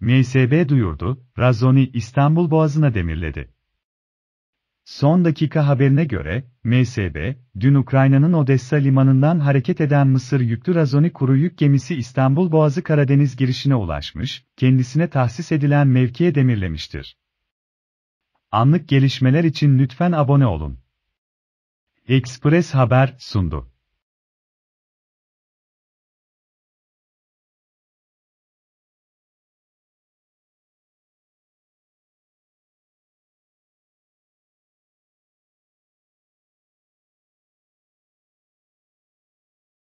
MSB duyurdu, Razzoni İstanbul Boğazı'na demirledi. Son dakika haberine göre, MSB, dün Ukrayna'nın Odessa limanından hareket eden Mısır yüklü Razoni kuru yük gemisi İstanbul Boğazı Karadeniz girişine ulaşmış, kendisine tahsis edilen mevkiye demirlemiştir. Anlık gelişmeler için lütfen abone olun. Express Haber sundu.